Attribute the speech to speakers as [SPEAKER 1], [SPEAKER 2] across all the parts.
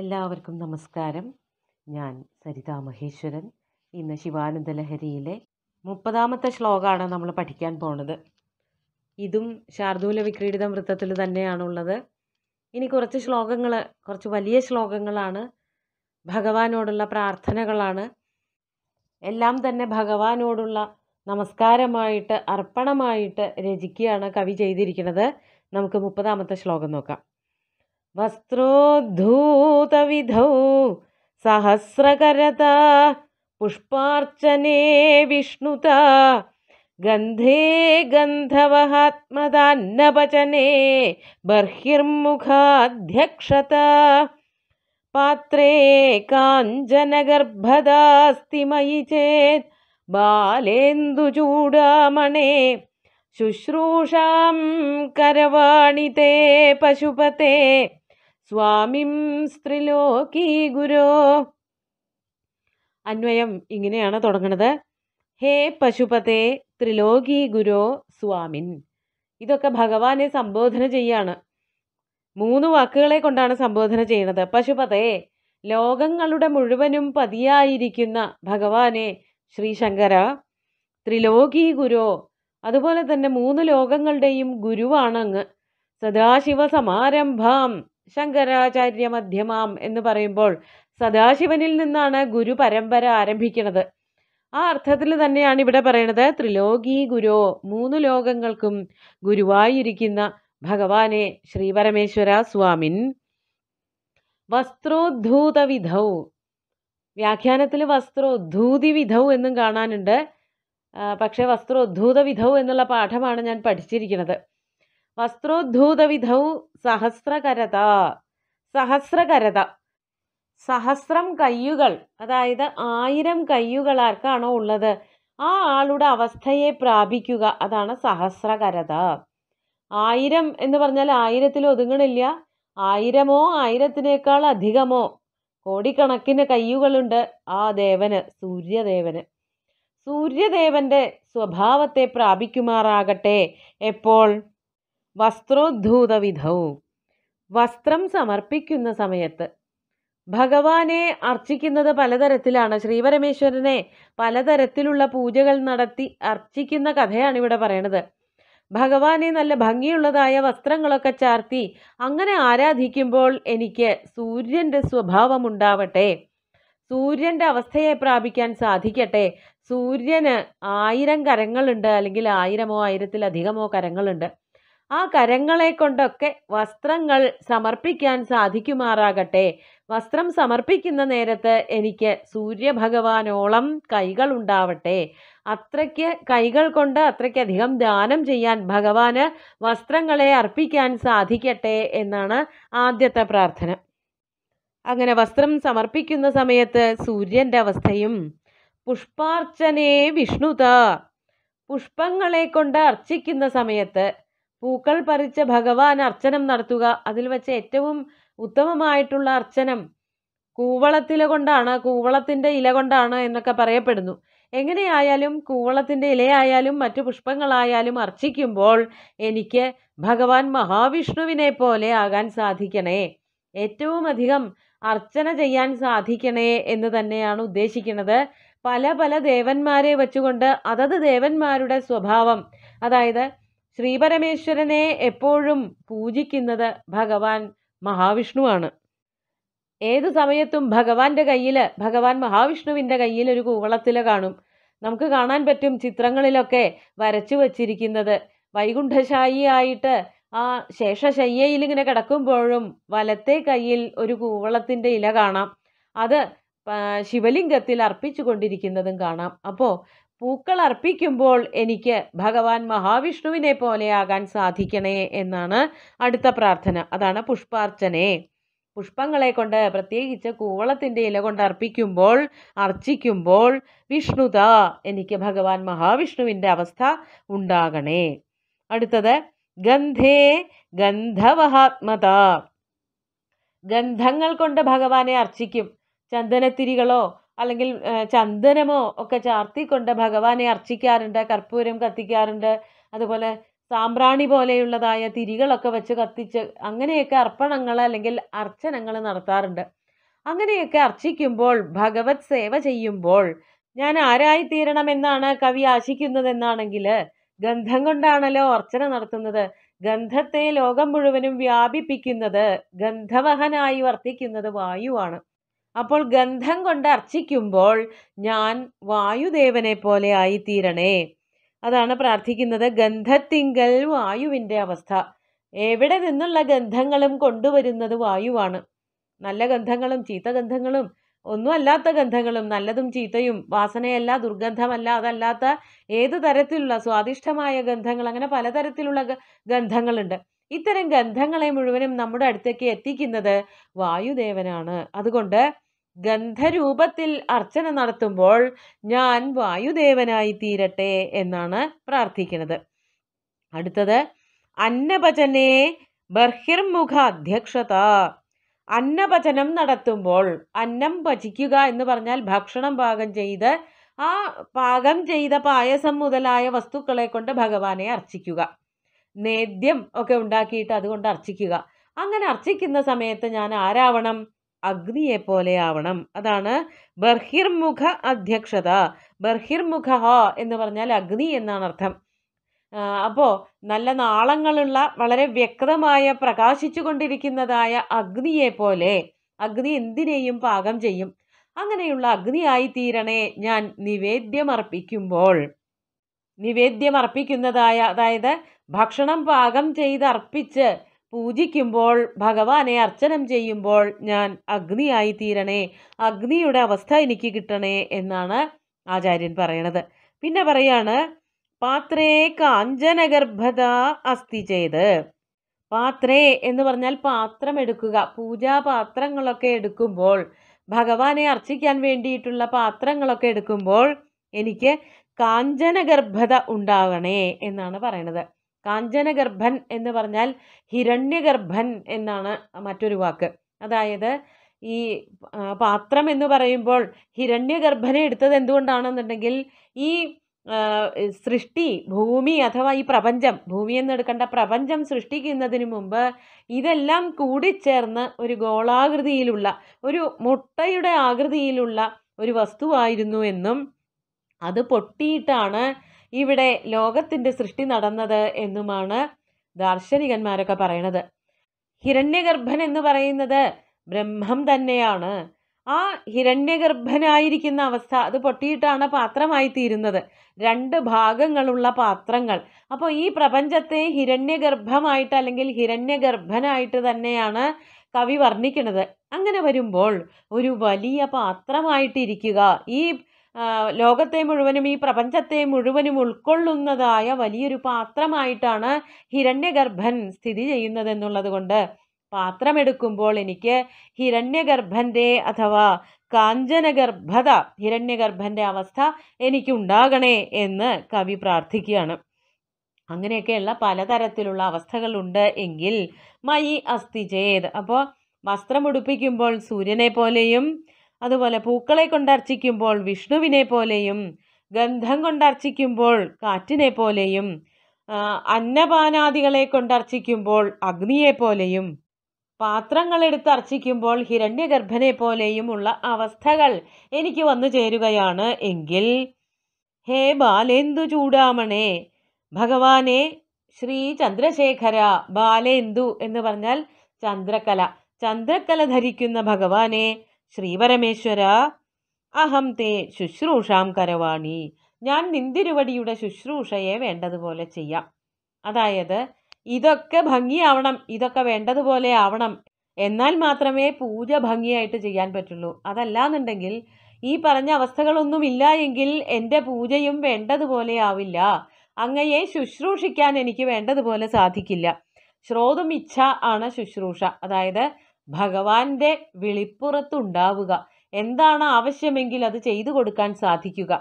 [SPEAKER 1] എല്ലാവർക്കും നമസ്കാരം ഞാൻ സരിതാ മഹേശ്വരൻ ഇന്ന് ശിവാനന്ദ ലഹരിയിലെ മുപ്പതാമത്തെ ശ്ലോകമാണ് നമ്മൾ പഠിക്കാൻ പോണത് ഇതും ശാർദൂല വിക്രീഡിത വൃത്തത്തിൽ തന്നെയാണുള്ളത് ഇനി കുറച്ച് ശ്ലോകങ്ങൾ കുറച്ച് വലിയ ശ്ലോകങ്ങളാണ് ഭഗവാനോടുള്ള പ്രാർത്ഥനകളാണ് എല്ലാം തന്നെ ഭഗവാനോടുള്ള നമസ്കാരമായിട്ട് അർപ്പണമായിട്ട് രചിക്കുകയാണ് കവി ചെയ്തിരിക്കുന്നത് നമുക്ക് മുപ്പതാമത്തെ ശ്ലോകം നോക്കാം वस्त्रोद्धूतविधौ सहस्रकरता पुष्पार्चने विष्णुता गन्धे गन्धवहात्मदान्नवचने बर्हिर्मुखाध्यक्षता पात्रे काञ्चनगर्भदास्ति मयि चेत् बालेन्दुचूडामणे ശുശ്രൂഷാം കരവാണി തേ പശുപത്തെ സ്വാമിം സ്ത്രീലോകി ഗുരോ അന്വയം ഇങ്ങനെയാണ് തുടങ്ങുന്നത് ഹേ പശുപത്തെ ത്രിലോകി ഗുരോ സ്വാമിൻ ഇതൊക്കെ ഭഗവാനെ സംബോധന ചെയ്യാണ് മൂന്ന് വാക്കുകളെ കൊണ്ടാണ് സംബോധന ചെയ്യുന്നത് പശുപതെ ലോകങ്ങളുടെ മുഴുവനും പതിയായിരിക്കുന്ന ഭഗവാനെ ശ്രീശങ്കര ത്രിലോകി ഗുരോ അതുപോലെ തന്നെ മൂന്ന് ലോകങ്ങളുടെയും ഗുരുവാണ് അങ്ങ് സദാശിവ സമാരംഭം ശങ്കരാചാര്യ മധ്യമാം എന്ന് പറയുമ്പോൾ സദാശിവനിൽ നിന്നാണ് ഗുരു പരമ്പര ആരംഭിക്കുന്നത് ആ അർത്ഥത്തിൽ തന്നെയാണ് ഇവിടെ പറയണത് ത്രിലോകി ഗുരോ മൂന്ന് ലോകങ്ങൾക്കും ഗുരുവായിരിക്കുന്ന ഭഗവാനെ ശ്രീപരമേശ്വര സ്വാമിൻ വസ്ത്രോദ്ധൂതവിധൗ വ്യാഖ്യാനത്തിൽ വസ്ത്രോദ്ധൂതിവിധൗ എന്നും കാണാനുണ്ട് പക്ഷേ വസ്ത്രോദ്ധൂതവിധൗ എന്നുള്ള പാഠമാണ് ഞാൻ പഠിച്ചിരിക്കുന്നത് വസ്ത്രോദ്ധൂതവിധൗ സഹസ്രകരത സഹസ്രകരത സഹസ്രം കയ്യുകൾ അതായത് ആയിരം കയ്യുകൾ ആർക്കാണോ ഉള്ളത് ആ ആളുടെ അവസ്ഥയെ പ്രാപിക്കുക അതാണ് സഹസ്രകരത ആയിരം എന്ന് പറഞ്ഞാൽ ആയിരത്തിൽ ഒതുങ്ങണില്ല ആയിരമോ ആയിരത്തിനേക്കാൾ അധികമോ കോടിക്കണക്കിന് കയ്യുകളുണ്ട് ആ ദേവന് സൂര്യദേവന് സൂര്യദേവന്റെ സ്വഭാവത്തെ പ്രാപിക്കുമാറാകട്ടെ എപ്പോൾ വസ്ത്രോദ്ധൂത വിധവും വസ്ത്രം സമർപ്പിക്കുന്ന സമയത്ത് ഭഗവാനെ അർച്ചിക്കുന്നത് പലതരത്തിലാണ് ശ്രീപരമേശ്വരനെ പലതരത്തിലുള്ള പൂജകൾ നടത്തി അർച്ചിക്കുന്ന കഥയാണ് ഇവിടെ പറയണത് ഭഗവാനെ നല്ല ഭംഗിയുള്ളതായ വസ്ത്രങ്ങളൊക്കെ ചാർത്തി അങ്ങനെ ആരാധിക്കുമ്പോൾ എനിക്ക് സൂര്യൻ്റെ ഉണ്ടാവട്ടെ സൂര്യൻ്റെ അവസ്ഥയെ പ്രാപിക്കാൻ സാധിക്കട്ടെ സൂര്യന് ആയിരം കരങ്ങളുണ്ട് അല്ലെങ്കിൽ ആയിരമോ ആയിരത്തിലധികമോ കരങ്ങളുണ്ട് ആ കരങ്ങളെ കൊണ്ടൊക്കെ വസ്ത്രങ്ങൾ സമർപ്പിക്കാൻ സാധിക്കുമാറാകട്ടെ വസ്ത്രം സമർപ്പിക്കുന്ന നേരത്ത് എനിക്ക് സൂര്യഭഗവാനോളം കൈകൾ ഉണ്ടാവട്ടെ അത്രയ്ക്ക് കൈകൾ കൊണ്ട് അത്രയ്ക്കധികം ദാനം ചെയ്യാൻ ഭഗവാന് വസ്ത്രങ്ങളെ അർപ്പിക്കാൻ സാധിക്കട്ടെ എന്നാണ് ആദ്യത്തെ പ്രാർത്ഥന അങ്ങനെ വസ്ത്രം സമർപ്പിക്കുന്ന സമയത്ത് സൂര്യൻ്റെ അവസ്ഥയും പുഷ്പാർച്ചനേ വിഷ്ണുത പുഷ്പങ്ങളെ കൊണ്ട് അർച്ചിക്കുന്ന സമയത്ത് പൂക്കൾ പറിച്ച ഭഗവാൻ അർച്ചനം നടത്തുക അതിൽ വെച്ച് ഏറ്റവും ഉത്തമമായിട്ടുള്ള അർച്ചനം കൂവളത്തില കൊണ്ടാണ് കൂവളത്തിൻ്റെ ഇല കൊണ്ടാണ് എന്നൊക്കെ പറയപ്പെടുന്നു എങ്ങനെയായാലും കൂവളത്തിൻ്റെ ഇലയായാലും മറ്റു പുഷ്പങ്ങളായാലും അർച്ചിക്കുമ്പോൾ എനിക്ക് ഭഗവാൻ മഹാവിഷ്ണുവിനെ പോലെ ആകാൻ സാധിക്കണേ ഏറ്റവും അധികം അർച്ചന ചെയ്യാൻ സാധിക്കണേ എന്ന് തന്നെയാണ് ഉദ്ദേശിക്കുന്നത് പല പല ദേവന്മാരെ വച്ചുകൊണ്ട് അതത് ദേവന്മാരുടെ സ്വഭാവം അതായത് ശ്രീപരമേശ്വരനെ എപ്പോഴും പൂജിക്കുന്നത് ഭഗവാൻ മഹാവിഷ്ണുവാണ് ഏത് സമയത്തും ഭഗവാന്റെ കയ്യിൽ ഭഗവാൻ മഹാവിഷ്ണുവിൻ്റെ കയ്യിൽ ഒരു കൂവളത്തില കാണും നമുക്ക് കാണാൻ പറ്റും ചിത്രങ്ങളിലൊക്കെ വരച്ചു വച്ചിരിക്കുന്നത് വൈകുണ്ഠശായിയായിട്ട് ആ ശേഷശയ്യയിൽ ഇങ്ങനെ കിടക്കുമ്പോഴും വലത്തെ കയ്യിൽ ഒരു കൂവളത്തിൻ്റെ ഇല കാണാം അത് ശിവലിംഗത്തിൽ അർപ്പിച്ചു കൊണ്ടിരിക്കുന്നതും കാണാം അപ്പോൾ പൂക്കൾ അർപ്പിക്കുമ്പോൾ എനിക്ക് ഭഗവാൻ മഹാവിഷ്ണുവിനെ പോലെയാകാൻ സാധിക്കണേ എന്നാണ് അടുത്ത പ്രാർത്ഥന അതാണ് പുഷ്പാർച്ചനയെ പുഷ്പങ്ങളെ കൊണ്ട് പ്രത്യേകിച്ച് കൂവളത്തിൻ്റെ ഇല കൊണ്ട് അർപ്പിക്കുമ്പോൾ അർച്ചിക്കുമ്പോൾ വിഷ്ണുത എനിക്ക് ഭഗവാൻ മഹാവിഷ്ണുവിൻ്റെ അവസ്ഥ ഉണ്ടാകണേ അടുത്തത് ഗന്ധേ ഗന്ധവഹാത്മത ഗന്ധങ്ങൾ കൊണ്ട് ഭഗവാനെ അർച്ചിക്കും ചന്ദനത്തിരികളോ അല്ലെങ്കിൽ ചന്ദനമോ ഒക്കെ ചാർത്തിക്കൊണ്ട് ഭഗവാനെ അർച്ചിക്കാറുണ്ട് കർപ്പൂരം കത്തിക്കാറുണ്ട് അതുപോലെ സാമ്പ്രാണി പോലെയുള്ളതായ തിരികളൊക്കെ വെച്ച് കത്തിച്ച് അങ്ങനെയൊക്കെ അർപ്പണങ്ങൾ അല്ലെങ്കിൽ അർച്ചനകൾ നടത്താറുണ്ട് അങ്ങനെയൊക്കെ അർച്ചിക്കുമ്പോൾ ഭഗവത് സേവ ചെയ്യുമ്പോൾ ഞാൻ ആരായിത്തീരണമെന്നാണ് കവി ആശിക്കുന്നതെന്നാണെങ്കിൽ ഗന്ധം കൊണ്ടാണല്ലോ അർച്ചന നടത്തുന്നത് ഗന്ധത്തെ ലോകം മുഴുവനും വ്യാപിപ്പിക്കുന്നത് ഗന്ധവഹനായി വർത്തിക്കുന്നത് വായുവാണ് അപ്പോൾ ഗന്ധം കൊണ്ട് അർച്ചിക്കുമ്പോൾ ഞാൻ വായുദേവനെ പോലെ ആയിത്തീരണേ അതാണ് പ്രാർത്ഥിക്കുന്നത് ഗന്ധത്തിങ്കൽ വായുവിൻ്റെ അവസ്ഥ എവിടെ നിന്നുള്ള ഗന്ധങ്ങളും കൊണ്ടുവരുന്നത് വായുവാണ് നല്ല ഗന്ധങ്ങളും ചീത്ത ഗന്ധങ്ങളും ഒന്നും അല്ലാത്ത ഗന്ധങ്ങളും നല്ലതും ചീത്തയും വാസനയല്ല ദുർഗന്ധമല്ല അതല്ലാത്ത ഏത് തരത്തിലുള്ള സ്വാദിഷ്ടമായ ഗന്ധങ്ങൾ അങ്ങനെ പലതരത്തിലുള്ള ഗന്ധങ്ങളുണ്ട് ഇത്തരം ഗന്ധങ്ങളെ മുഴുവനും നമ്മുടെ അടുത്തേക്ക് എത്തിക്കുന്നത് വായുദേവനാണ് അതുകൊണ്ട് ഗന്ധരൂപത്തിൽ അർച്ചന നടത്തുമ്പോൾ ഞാൻ വായുദേവനായി തീരട്ടെ എന്നാണ് പ്രാർത്ഥിക്കുന്നത് അടുത്തത് അന്നഭജനെ ബഹിർമുഖ അധ്യക്ഷത അന്നഭജനം നടത്തുമ്പോൾ അന്നം ഭജിക്കുക എന്ന് പറഞ്ഞാൽ ഭക്ഷണം പാകം ചെയ്ത് ആ പാകം ചെയ്ത പായസം മുതലായ വസ്തുക്കളെ കൊണ്ട് ഭഗവാനെ അർച്ചിക്കുക നേദ്യം ഒക്കെ ഉണ്ടാക്കിയിട്ട് അതുകൊണ്ട് അർച്ചിക്കുക അങ്ങനെ അർച്ചിക്കുന്ന സമയത്ത് ഞാൻ ആരാവണം പോലെ ആവണം അതാണ് ബർഹിർമുഖ അധ്യക്ഷത ബഹിർമുഖ എന്ന് പറഞ്ഞാൽ അഗ്നി എന്നാണ് അർത്ഥം അപ്പോൾ നല്ല നാളങ്ങളുള്ള വളരെ വ്യക്തമായ പ്രകാശിച്ചു കൊണ്ടിരിക്കുന്നതായ അഗ്നിയെ പോലെ അഗ്നി എന്തിനേയും പാകം ചെയ്യും അങ്ങനെയുള്ള അഗ്നിയായി തീരണേ ഞാൻ നിവേദ്യമർപ്പിക്കുമ്പോൾ നിവേദ്യമർപ്പിക്കുന്നതായ അതായത് ഭക്ഷണം പാകം ചെയ്തർപ്പിച്ച് പൂജിക്കുമ്പോൾ ഭഗവാനെ അർച്ചനം ചെയ്യുമ്പോൾ ഞാൻ അഗ്നിയായി തീരണേ അഗ്നിയുടെ അവസ്ഥ എനിക്ക് കിട്ടണേ എന്നാണ് ആചാര്യൻ പറയണത് പിന്നെ പറയാണ് പാത്രേ കാഞ്ചനഗർഭത അസ്ഥി ചെയ്ത് പാത്രേ എന്ന് പറഞ്ഞാൽ പാത്രം എടുക്കുക പൂജാപാത്രങ്ങളൊക്കെ എടുക്കുമ്പോൾ ഭഗവാനെ അർച്ചിക്കാൻ വേണ്ടിയിട്ടുള്ള പാത്രങ്ങളൊക്കെ എടുക്കുമ്പോൾ എനിക്ക് കാഞ്ചനഗർഭത ഉണ്ടാകണേ എന്നാണ് പറയണത് കാഞ്ചനഗർഭൻ എന്ന് പറഞ്ഞാൽ ഹിരണ്യഗർഭൻ എന്നാണ് മറ്റൊരു വാക്ക് അതായത് ഈ പാത്രം എന്ന് പറയുമ്പോൾ ഹിരണ്യഗർഭനെ എടുത്തത് എന്തുകൊണ്ടാണെന്നുണ്ടെങ്കിൽ ഈ സൃഷ്ടി ഭൂമി അഥവാ ഈ പ്രപഞ്ചം ഭൂമി എന്നെടുക്കേണ്ട പ്രപഞ്ചം സൃഷ്ടിക്കുന്നതിന് മുമ്പ് ഇതെല്ലാം കൂടിച്ചേർന്ന് ഒരു ഗോളാകൃതിയിലുള്ള ഒരു മുട്ടയുടെ ആകൃതിയിലുള്ള ഒരു വസ്തുവായിരുന്നു എന്നും അത് പൊട്ടിയിട്ടാണ് ഇവിടെ ലോകത്തിൻ്റെ സൃഷ്ടി നടന്നത് എന്നുമാണ് ദാർശനികന്മാരൊക്കെ പറയണത് ഹിരണ്യഗർഭൻ എന്ന് പറയുന്നത് ബ്രഹ്മം തന്നെയാണ് ആ ഹിരണ്യഗർഭനായിരിക്കുന്ന അവസ്ഥ അത് പൊട്ടിയിട്ടാണ് പാത്രമായി തീരുന്നത് രണ്ട് ഭാഗങ്ങളുള്ള പാത്രങ്ങൾ അപ്പോൾ ഈ പ്രപഞ്ചത്തെ ഹിരണ്യഗർഭമായിട്ട് അല്ലെങ്കിൽ ഹിരണ്യഗർഭനായിട്ട് തന്നെയാണ് കവി വർണ്ണിക്കുന്നത് അങ്ങനെ വരുമ്പോൾ ഒരു വലിയ പാത്രമായിട്ടിരിക്കുക ഈ ലോകത്തെ മുഴുവനും ഈ പ്രപഞ്ചത്തെ മുഴുവനും ഉൾക്കൊള്ളുന്നതായ വലിയൊരു പാത്രമായിട്ടാണ് ഹിരണ്യഗർഭൻ സ്ഥിതി ചെയ്യുന്നതെന്നുള്ളത് കൊണ്ട് പാത്രമെടുക്കുമ്പോൾ എനിക്ക് ഹിരണ്യഗർഭൻ്റെ അഥവാ കാഞ്ചനഗർഭത ഹിരണ്യഗർഭൻ്റെ അവസ്ഥ എനിക്കുണ്ടാകണേ എന്ന് കവി പ്രാർത്ഥിക്കുകയാണ് അങ്ങനെയൊക്കെയുള്ള പലതരത്തിലുള്ള അവസ്ഥകളുണ്ട് എങ്കിൽ മൈ അസ്ഥി ചേത് അപ്പോൾ വസ്ത്രമുടുപ്പിക്കുമ്പോൾ സൂര്യനെ പോലെയും അതുപോലെ പൂക്കളെ കൊണ്ടർച്ചിക്കുമ്പോൾ വിഷ്ണുവിനെ പോലെയും ഗന്ധം കൊണ്ടർച്ചിക്കുമ്പോൾ കാറ്റിനെ പോലെയും അന്നപാനാദികളെ കൊണ്ടർച്ചിക്കുമ്പോൾ അഗ്നിയെ പോലെയും പാത്രങ്ങളെടുത്ത് അർച്ചിക്കുമ്പോൾ ഹിരണ്യഗർഭനെ ഉള്ള അവസ്ഥകൾ എനിക്ക് വന്നു ചേരുകയാണ് എങ്കിൽ ഹേ ബാലേന്ദു ചൂടാമണേ ഭഗവാനെ ശ്രീ ചന്ദ്രശേഖര ബാലേന്ദു എന്ന് പറഞ്ഞാൽ ചന്ദ്രകല ചന്ദ്രകല ധരിക്കുന്ന ഭഗവാനെ ശ്രീപരമേശ്വര അഹം തേ ശുശ്രൂഷാം കരവാണി ഞാൻ നിന്തിരുവടിയുടെ ശുശ്രൂഷയെ വേണ്ടതുപോലെ ചെയ്യാം അതായത് ഇതൊക്കെ ഭംഗിയാവണം ഇതൊക്കെ വേണ്ടതുപോലെ ആവണം എന്നാൽ മാത്രമേ പൂജ ഭംഗിയായിട്ട് ചെയ്യാൻ പറ്റുള്ളൂ അതല്ലാന്നുണ്ടെങ്കിൽ ഈ പറഞ്ഞ അവസ്ഥകളൊന്നുമില്ല എങ്കിൽ എൻ്റെ പൂജയും വേണ്ടതുപോലെ ആവില്ല അങ്ങയെ ശുശ്രൂഷിക്കാൻ എനിക്ക് വേണ്ടതുപോലെ സാധിക്കില്ല ഇച്ഛ ആണ് ശുശ്രൂഷ അതായത് ഭഗവാന്റെ വിളിപ്പുറത്തുണ്ടാവുക എന്താണ് ആവശ്യമെങ്കിൽ അത് ചെയ്തു കൊടുക്കാൻ സാധിക്കുക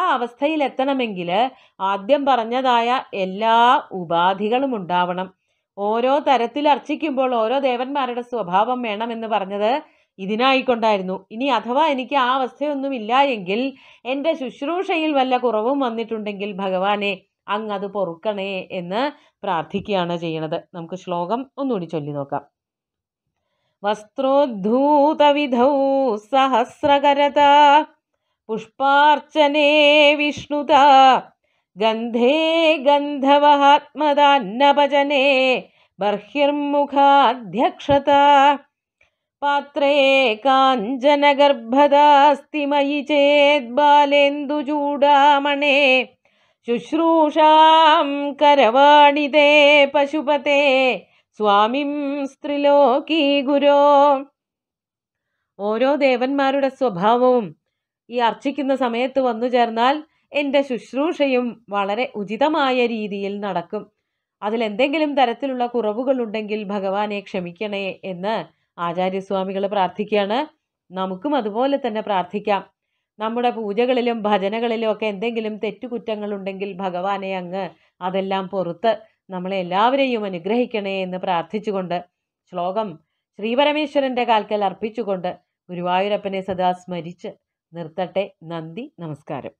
[SPEAKER 1] ആ അവസ്ഥയിൽ എത്തണമെങ്കിൽ ആദ്യം പറഞ്ഞതായ എല്ലാ ഉപാധികളും ഉണ്ടാവണം ഓരോ തരത്തിൽ അർച്ചിക്കുമ്പോൾ ഓരോ ദേവന്മാരുടെ സ്വഭാവം വേണമെന്ന് പറഞ്ഞത് ഇതിനായിക്കൊണ്ടായിരുന്നു ഇനി അഥവാ എനിക്ക് ആ അവസ്ഥയൊന്നുമില്ല എങ്കിൽ എൻ്റെ ശുശ്രൂഷയിൽ വല്ല കുറവും വന്നിട്ടുണ്ടെങ്കിൽ ഭഗവാനെ അങ്ങ് അത് പൊറുക്കണേ എന്ന് പ്രാർത്ഥിക്കുകയാണ് ചെയ്യണത് നമുക്ക് ശ്ലോകം ഒന്നുകൂടി ചൊല്ലി നോക്കാം वस्त्रोद्धूतविधौ सहस्रकरत पुष्पार्चने विष्णुता गन्धे गन्धवहात्मदान्नभजने बर्ह्यर्मुखाध्यक्षत पात्रे काञ्चनगर्भदास्ति मयि चेद्बालेन्दुचूडामणे शुश्रूषां करवाणिदे पशुपते സ്വാമിം സ്ത്രീലോകീ ഗുരോ ഓരോ ദേവന്മാരുടെ സ്വഭാവവും ഈ അർച്ചിക്കുന്ന സമയത്ത് വന്നു ചേർന്നാൽ എൻ്റെ ശുശ്രൂഷയും വളരെ ഉചിതമായ രീതിയിൽ നടക്കും അതിലെന്തെങ്കിലും തരത്തിലുള്ള കുറവുകളുണ്ടെങ്കിൽ ഭഗവാനെ ക്ഷമിക്കണേ എന്ന് ആചാര്യസ്വാമികൾ പ്രാർത്ഥിക്കുകയാണ് നമുക്കും അതുപോലെ തന്നെ പ്രാർത്ഥിക്കാം നമ്മുടെ പൂജകളിലും ഭജനകളിലും ഒക്കെ എന്തെങ്കിലും തെറ്റുകുറ്റങ്ങളുണ്ടെങ്കിൽ ഭഗവാനെ അങ്ങ് അതെല്ലാം പുറത്ത് നമ്മളെ എല്ലാവരെയും അനുഗ്രഹിക്കണേ എന്ന് പ്രാർത്ഥിച്ചുകൊണ്ട് ശ്ലോകം ശ്രീപരമേശ്വരൻ്റെ കാൽക്കൽ അർപ്പിച്ചുകൊണ്ട് ഗുരുവായൂരപ്പനെ സദാ സ്മരിച്ച് നിർത്തട്ടെ നന്ദി നമസ്കാരം